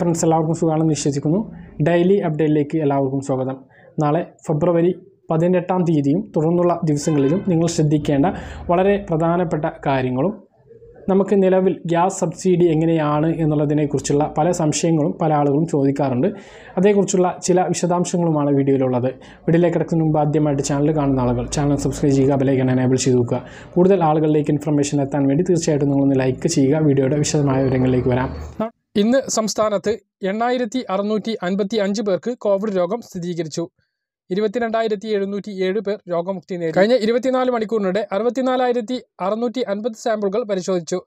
friends എല്ലാവർക്കും സുഖമാണെന്ന് വിശ്വസിക്കുന്നു ഡെയിലി അപ്ഡേറ്റിലേക്ക് എല്ലാവർക്കും സ്വാഗതം നാളെ ഫെബ്രുവരി പതിനെട്ടാം തീയതിയും തുടർന്നുള്ള ദിവസങ്ങളിലും നിങ്ങൾ ശ്രദ്ധിക്കേണ്ട വളരെ പ്രധാനപ്പെട്ട കാര്യങ്ങളും നമുക്ക് നിലവിൽ ഗ്യാസ് സബ്സിഡി എങ്ങനെയാണ് എന്നുള്ളതിനെക്കുറിച്ചുള്ള പല സംശയങ്ങളും പല ആളുകളും ചോദിക്കാറുണ്ട് അതേക്കുറിച്ചുള്ള ചില വിശദാംശങ്ങളുമാണ് വീഡിയോയിലുള്ളത് വീഡിയോയിലേക്ക് കിടക്കുന്ന മുമ്പ് ആദ്യമായിട്ട് ചാനൽ കാണുന്ന ആളുകൾ ചാനൽ സബ്സ്ക്രൈബ് ചെയ്യുക ബെലൈക്കൻ എനേബിൾ ചെയ്ത് നോക്കുക കൂടുതൽ ആളുകളിലേക്ക് ഇൻഫർമേഷൻ എത്താൻ വേണ്ടി തീർച്ചയായിട്ടും നിങ്ങളൊന്ന് ലൈക്ക് ചെയ്യുക വീഡിയോയുടെ വിശദമായ വിവരങ്ങളിലേക്ക് വരാം ഇന്ന് സംസ്ഥാനത്ത് എണ്ണായിരത്തി അറുന്നൂറ്റി അൻപത്തി അഞ്ച് പേർക്ക് കോവിഡ് രോഗം സ്ഥിരീകരിച്ചു ഇരുപത്തിരണ്ടായിരത്തി എഴുന്നൂറ്റി ഏഴ് പേർ രോഗമുക്തി നേടി കഴിഞ്ഞ ഇരുപത്തിനാല് മണിക്കൂറിനിടെ അറുപത്തിനാലായിരത്തി അറുന്നൂറ്റി അൻപത് സാമ്പിളുകൾ പരിശോധിച്ചു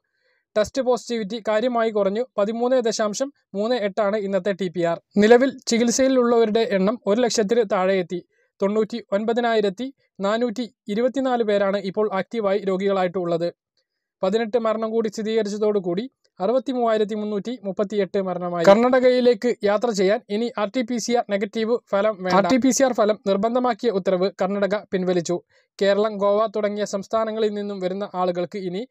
ടെസ്റ്റ് പോസിറ്റിവിറ്റി കാര്യമായി കുറഞ്ഞു പതിമൂന്ന് ദശാംശം മൂന്ന് എട്ടാണ് ഇന്നത്തെ ടി പി ആർ നിലവിൽ ചികിത്സയിലുള്ളവരുടെ എണ്ണം ഒരു ലക്ഷത്തിന് താഴെയെത്തി തൊണ്ണൂറ്റി ഒൻപതിനായിരത്തി നാനൂറ്റി ഇരുപത്തിനാല് പേരാണ് ഇപ്പോൾ ആക്റ്റീവായി രോഗികളായിട്ടുള്ളത് പതിനെട്ട് മരണം കൂടി സ്ഥിരീകരിച്ചതോടുകൂടി അറുപത്തി മൂവായിരത്തി മുന്നൂറ്റി എട്ട് മരണമായി കർണാടകയിലേക്ക് യാത്ര ചെയ്യാൻ ഇനി R T P C R negative ഫലം R T P C R ഫലം നിർബന്ധമാക്കിയ ഉത്തരവ് കർണാടക പിൻവലിച്ചു കേരളം ഗോവ തുടങ്ങിയ സംസ്ഥാനങ്ങളിൽ നിന്നും വരുന്ന ആളുകൾക്ക് ഇനി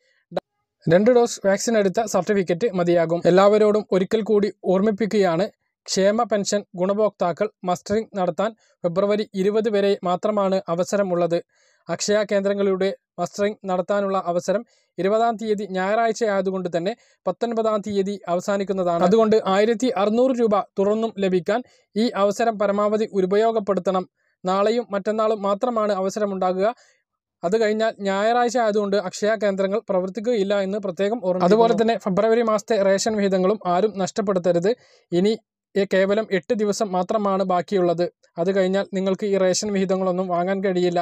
രണ്ട് ഡോസ് വാക്സിൻ എടുത്ത സർട്ടിഫിക്കറ്റ് മതിയാകും എല്ലാവരോടും ഒരിക്കൽ കൂടി ഓർമ്മിപ്പിക്കുകയാണ് ക്ഷേമ പെൻഷൻ ഗുണഭോക്താക്കൾ മസ്റ്ററിംഗ് നടത്താൻ ഫെബ്രുവരി ഇരുപത് വരെ മാത്രമാണ് അവസരമുള്ളത് അക്ഷയ കേന്ദ്രങ്ങളിലൂടെ മസ്റ്ററിംഗ് നടത്താനുള്ള അവസരം ഇരുപതാം തീയതി ഞായറാഴ്ച ആയതുകൊണ്ട് തന്നെ പത്തൊൻപതാം തീയതി അവസാനിക്കുന്നതാണ് അതുകൊണ്ട് ആയിരത്തി അറുന്നൂറ് രൂപ തുറന്നും ലഭിക്കാൻ ഈ അവസരം പരമാവധി ഉപയോഗപ്പെടുത്തണം നാളെയും മറ്റന്നാളും മാത്രമാണ് അവസരമുണ്ടാകുക അത് കഴിഞ്ഞാൽ ഞായറാഴ്ച ആയതുകൊണ്ട് അക്ഷയ കേന്ദ്രങ്ങൾ പ്രവർത്തിക്കുകയില്ല എന്ന് പ്രത്യേകം ഓർമ്മ അതുപോലെ തന്നെ ഫെബ്രുവരി മാസത്തെ റേഷൻ വിഹിതങ്ങളും ആരും നഷ്ടപ്പെടുത്തരുത് ഇനി കേവലം എട്ട് ദിവസം മാത്രമാണ് ബാക്കിയുള്ളത് അത് കഴിഞ്ഞാൽ നിങ്ങൾക്ക് ഈ റേഷൻ വിഹിതങ്ങളൊന്നും വാങ്ങാൻ കഴിയില്ല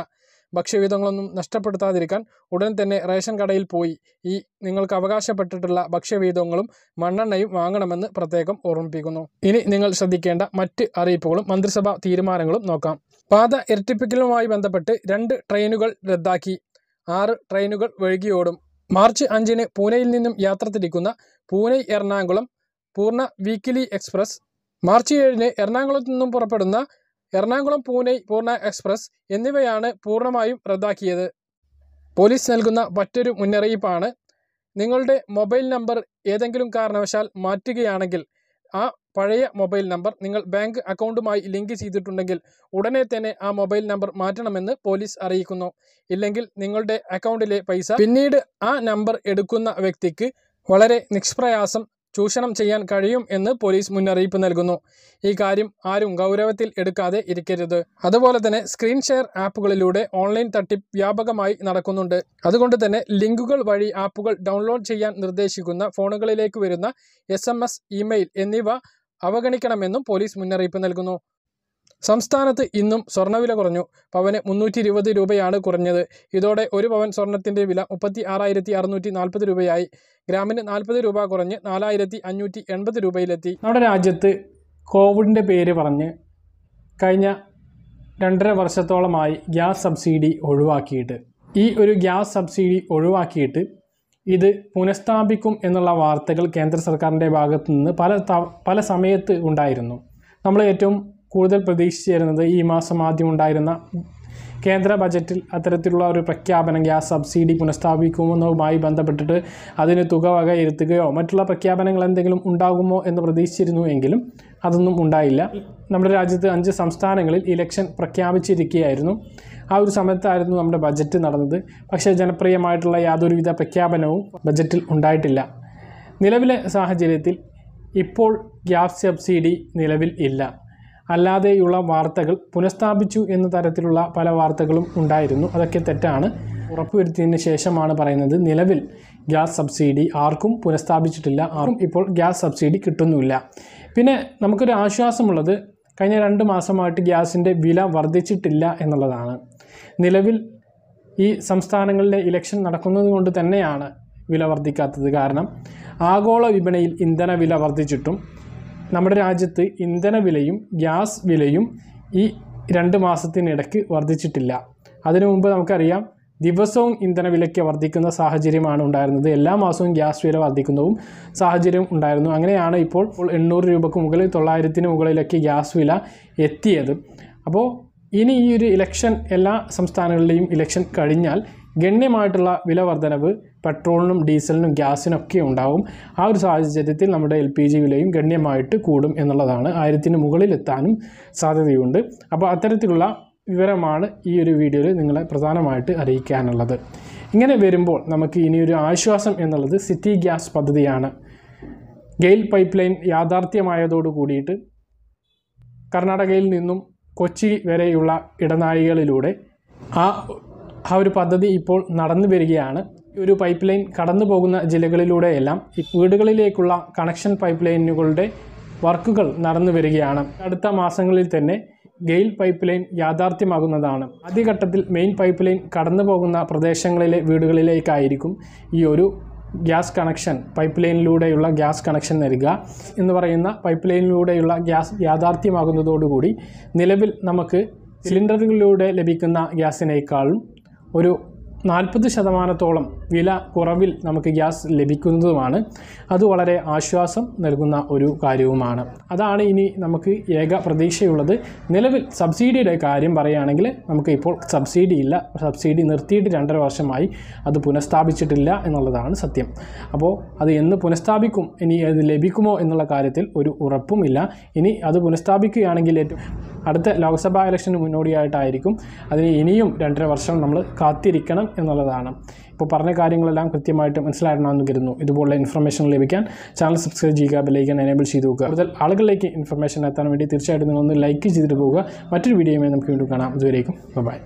ഭക്ഷ്യവിധങ്ങളൊന്നും നഷ്ടപ്പെടുത്താതിരിക്കാൻ ഉടൻ തന്നെ റേഷൻ കടയിൽ പോയി ഈ നിങ്ങൾക്ക് അവകാശപ്പെട്ടിട്ടുള്ള ഭക്ഷ്യവിധങ്ങളും മണ്ണെണ്ണയും വാങ്ങണമെന്ന് പ്രത്യേകം ഓർമ്മിപ്പിക്കുന്നു ഇനി നിങ്ങൾ ശ്രദ്ധിക്കേണ്ട മറ്റ് അറിയിപ്പുകളും മന്ത്രിസഭാ തീരുമാനങ്ങളും നോക്കാം പാത ഇരട്ടിപ്പിക്കലുമായി ബന്ധപ്പെട്ട് രണ്ട് ട്രെയിനുകൾ റദ്ദാക്കി ആറ് ട്രെയിനുകൾ വഴുകിയോടും മാർച്ച് അഞ്ചിന് പൂനെയിൽ നിന്നും യാത്ര തിരിക്കുന്ന പൂനെ എറണാകുളം പൂർണ്ണ വീക്കിലി എക്സ്പ്രസ് മാർച്ച് ഏഴിന് എറണാകുളത്തു നിന്നും പുറപ്പെടുന്ന എറണാകുളം പൂനെ പൂർണ്ണ എക്സ്പ്രസ് എന്നിവയാണ് പൂർണ്ണമായും റദ്ദാക്കിയത് പോലീസ് നൽകുന്ന മറ്റൊരു മുന്നറിയിപ്പാണ് നിങ്ങളുടെ മൊബൈൽ നമ്പർ ഏതെങ്കിലും കാരണവശാൽ മാറ്റുകയാണെങ്കിൽ ആ പഴയ മൊബൈൽ നമ്പർ നിങ്ങൾ ബാങ്ക് അക്കൗണ്ടുമായി ലിങ്ക് ചെയ്തിട്ടുണ്ടെങ്കിൽ ഉടനെ തന്നെ ആ മൊബൈൽ നമ്പർ മാറ്റണമെന്ന് പോലീസ് അറിയിക്കുന്നു ഇല്ലെങ്കിൽ നിങ്ങളുടെ അക്കൗണ്ടിലെ പൈസ പിന്നീട് ആ നമ്പർ എടുക്കുന്ന വ്യക്തിക്ക് വളരെ നിഷ്പ്രയാസം ചൂഷണം ചെയ്യാൻ കഴിയും എന്ന് പോലീസ് മുന്നറിയിപ്പ് നൽകുന്നു ഈ കാര്യം ആരും ഗൗരവത്തിൽ എടുക്കാതെ ഇരിക്കരുത് അതുപോലെ തന്നെ സ്ക്രീൻ ഷെയർ ആപ്പുകളിലൂടെ ഓൺലൈൻ തട്ടിപ്പ് വ്യാപകമായി നടക്കുന്നുണ്ട് അതുകൊണ്ട് തന്നെ ലിങ്കുകൾ വഴി ആപ്പുകൾ ഡൗൺലോഡ് ചെയ്യാൻ നിർദ്ദേശിക്കുന്ന ഫോണുകളിലേക്ക് വരുന്ന എസ് ഇമെയിൽ എന്നിവ അവഗണിക്കണമെന്നും പോലീസ് മുന്നറിയിപ്പ് നൽകുന്നു സംസ്ഥാനത്ത് ഇന്നും സ്വർണ്ണവില കുറഞ്ഞു പവന് മുന്നൂറ്റി ഇരുപത് രൂപയാണ് കുറഞ്ഞത് ഇതോടെ ഒരു പവൻ സ്വർണത്തിൻ്റെ വില മുപ്പത്തി ആറായിരത്തി അറുന്നൂറ്റി നാൽപ്പത് രൂപയായി ഗ്രാമിന് നാൽപ്പത് രൂപ കുറഞ്ഞ് നാലായിരത്തി അഞ്ഞൂറ്റി എൺപത് രൂപയിലെത്തി നമ്മുടെ രാജ്യത്ത് കോവിഡിൻ്റെ പേര് പറഞ്ഞ് കഴിഞ്ഞ രണ്ടര വർഷത്തോളമായി ഗ്യാസ് സബ്സിഡി ഒഴിവാക്കിയിട്ട് ഈ ഒരു ഗ്യാസ് സബ്സിഡി ഒഴിവാക്കിയിട്ട് ഇത് പുനഃസ്ഥാപിക്കും എന്നുള്ള വാർത്തകൾ കേന്ദ്ര സർക്കാരിൻ്റെ ഭാഗത്തു നിന്ന് പല പല സമയത്ത് ഉണ്ടായിരുന്നു നമ്മൾ ഏറ്റവും കൂടുതൽ പ്രതീക്ഷിച്ചിരുന്നത് ഈ മാസം ആദ്യം ഉണ്ടായിരുന്ന കേന്ദ്ര ബജറ്റിൽ അത്തരത്തിലുള്ള ഒരു പ്രഖ്യാപനം ഗ്യാസ് സബ്സിഡി പുനഃസ്ഥാപിക്കുമെന്നതുമായി ബന്ധപ്പെട്ടിട്ട് അതിന് തുക വകയിരുത്തുകയോ മറ്റുള്ള പ്രഖ്യാപനങ്ങൾ എന്തെങ്കിലും ഉണ്ടാകുമോ എന്ന് പ്രതീക്ഷിച്ചിരുന്നു എങ്കിലും അതൊന്നും ഉണ്ടായില്ല നമ്മുടെ രാജ്യത്ത് അഞ്ച് സംസ്ഥാനങ്ങളിൽ ഇലക്ഷൻ പ്രഖ്യാപിച്ചിരിക്കുകയായിരുന്നു ആ ഒരു സമയത്തായിരുന്നു നമ്മുടെ ബജറ്റ് നടന്നത് പക്ഷേ ജനപ്രിയമായിട്ടുള്ള യാതൊരുവിധ പ്രഖ്യാപനവും ബജറ്റിൽ ഉണ്ടായിട്ടില്ല നിലവിലെ സാഹചര്യത്തിൽ ഇപ്പോൾ ഗ്യാസ് സബ്സിഡി നിലവിൽ ഇല്ല അല്ലാതെയുള്ള വാർത്തകൾ പുനഃസ്ഥാപിച്ചു എന്ന തരത്തിലുള്ള പല വാർത്തകളും ഉണ്ടായിരുന്നു അതൊക്കെ തെറ്റാണ് ഉറപ്പുവരുത്തിയതിന് ശേഷമാണ് പറയുന്നത് നിലവിൽ ഗ്യാസ് സബ്സിഡി ആർക്കും പുനഃസ്ഥാപിച്ചിട്ടില്ല ആർക്കും ഇപ്പോൾ ഗ്യാസ് സബ്സിഡി കിട്ടുന്നുമില്ല പിന്നെ നമുക്കൊരു ആശ്വാസമുള്ളത് കഴിഞ്ഞ രണ്ട് മാസമായിട്ട് ഗ്യാസിൻ്റെ വില വർദ്ധിച്ചിട്ടില്ല എന്നുള്ളതാണ് നിലവിൽ ഈ സംസ്ഥാനങ്ങളിലെ ഇലക്ഷൻ നടക്കുന്നത് കൊണ്ട് തന്നെയാണ് വില വർദ്ധിക്കാത്തത് കാരണം ആഗോള വിപണിയിൽ ഇന്ധന വില വർദ്ധിച്ചിട്ടും നമ്മുടെ രാജ്യത്ത് ഇന്ധന വിലയും ഗ്യാസ് വിലയും ഈ രണ്ട് മാസത്തിനിടയ്ക്ക് വർദ്ധിച്ചിട്ടില്ല അതിനു മുമ്പ് നമുക്കറിയാം ദിവസവും ഇന്ധന വിലയ്ക്ക് വർദ്ധിക്കുന്ന സാഹചര്യമാണ് ഉണ്ടായിരുന്നത് എല്ലാ മാസവും ഗ്യാസ് വില വർദ്ധിക്കുന്നതും സാഹചര്യം ഉണ്ടായിരുന്നു അങ്ങനെയാണ് ഇപ്പോൾ എണ്ണൂറ് രൂപക്ക് മുകളിൽ തൊള്ളായിരത്തിന് മുകളിലൊക്കെ ഗ്യാസ് വില എത്തിയത് അപ്പോൾ ഇനി ഈ ഒരു ഇലക്ഷൻ എല്ലാ സംസ്ഥാനങ്ങളിലെയും ഇലക്ഷൻ കഴിഞ്ഞാൽ ഗണ്യമായിട്ടുള്ള വില വർധനവ് പെട്രോളിനും ഡീസലിനും ഗ്യാസിനൊക്കെ ഉണ്ടാവും ആ ഒരു സാഹചര്യത്തിൽ നമ്മുടെ എൽ പി ജി വിലയും ഗണ്യമായിട്ട് കൂടും എന്നുള്ളതാണ് ആയിരത്തിന് മുകളിലെത്താനും സാധ്യതയുണ്ട് അപ്പോൾ അത്തരത്തിലുള്ള വിവരമാണ് ഈ ഒരു വീഡിയോയിൽ നിങ്ങളെ പ്രധാനമായിട്ട് അറിയിക്കാനുള്ളത് ഇങ്ങനെ വരുമ്പോൾ നമുക്ക് ഇനിയൊരു ആശ്വാസം എന്നുള്ളത് സിറ്റി ഗ്യാസ് പദ്ധതിയാണ് ഗെയിൽ പൈപ്പ് ലൈൻ യാഥാർത്ഥ്യമായതോടു കൂടിയിട്ട് കർണാടകയിൽ നിന്നും കൊച്ചി വരെയുള്ള ഇടനാഴികളിലൂടെ ആ ആ ഒരു പദ്ധതി ഇപ്പോൾ നടന്നു വരികയാണ് ഒരു പൈപ്പ് ലൈൻ കടന്നു പോകുന്ന ജില്ലകളിലൂടെയെല്ലാം ഈ വീടുകളിലേക്കുള്ള കണക്ഷൻ പൈപ്പ് ലൈനുകളുടെ വർക്കുകൾ നടന്നു വരികയാണ് അടുത്ത മാസങ്ങളിൽ തന്നെ ഗെയിൽ പൈപ്പ് ലൈൻ യാഥാർത്ഥ്യമാകുന്നതാണ് ആദ്യഘട്ടത്തിൽ മെയിൻ പൈപ്പ് ലൈൻ കടന്നു പോകുന്ന പ്രദേശങ്ങളിലെ വീടുകളിലേക്കായിരിക്കും ഈ ഒരു ഗ്യാസ് കണക്ഷൻ പൈപ്പ് ലൈനിലൂടെയുള്ള ഗ്യാസ് കണക്ഷൻ നൽകുക എന്ന് പറയുന്ന പൈപ്പ് ലൈനിലൂടെയുള്ള ഗ്യാസ് യാഥാർത്ഥ്യമാകുന്നതോടുകൂടി നിലവിൽ നമുക്ക് സിലിണ്ടറുകളിലൂടെ ലഭിക്കുന്ന ഗ്യാസിനേക്കാളും ഒരു നാൽപ്പത് ശതമാനത്തോളം വില കുറവിൽ നമുക്ക് ഗ്യാസ് ലഭിക്കുന്നതുമാണ് അത് വളരെ ആശ്വാസം നൽകുന്ന ഒരു കാര്യവുമാണ് അതാണ് ഇനി നമുക്ക് ഏക പ്രതീക്ഷയുള്ളത് നിലവിൽ സബ്സിഡിയുടെ കാര്യം പറയുകയാണെങ്കിൽ നമുക്ക് ഇപ്പോൾ സബ്സിഡി ഇല്ല സബ്സിഡി നിർത്തിയിട്ട് രണ്ടര വർഷമായി അത് പുനഃസ്ഥാപിച്ചിട്ടില്ല എന്നുള്ളതാണ് സത്യം അപ്പോൾ അത് എന്ന് പുനഃസ്ഥാപിക്കും ഇനി അത് ലഭിക്കുമോ എന്നുള്ള കാര്യത്തിൽ ഒരു ഉറപ്പുമില്ല ഇനി അത് പുനഃസ്ഥാപിക്കുകയാണെങ്കിൽ ഏറ്റവും അടുത്ത ലോക്സഭാ ഇലക്ഷന് മുന്നോടിയായിട്ടായിരിക്കും അതിന് ഇനിയും രണ്ടര വർഷം നമ്മൾ കാത്തിരിക്കണം എന്നുള്ളതാണ് ഇപ്പോൾ പറഞ്ഞ കാര്യങ്ങളെല്ലാം കൃത്യമായിട്ട് എന്ന് കരുതുന്നു ഇതുപോലുള്ള ഇൻഫർമേഷൻ ലഭിക്കാൻ ചാനൽ സബ്സ്ക്രൈബ് ചെയ്യുക ബെല്ലൈക്കൻ എനേബിൾ ചെയ്ത് വെക്കുക കൂടുതൽ ആളുകളിലേക്ക് ഇൻഫർമേഷൻ എത്താൻ വേണ്ടി തീർച്ചയായിട്ടും നിങ്ങളൊന്ന് ലൈക്ക് ചെയ്തിട്ട് പോവുക മറ്റൊരു വീഡിയോയുമായി നമുക്ക് വീണ്ടും കാണാം ഇതുവരേക്കും ബൈ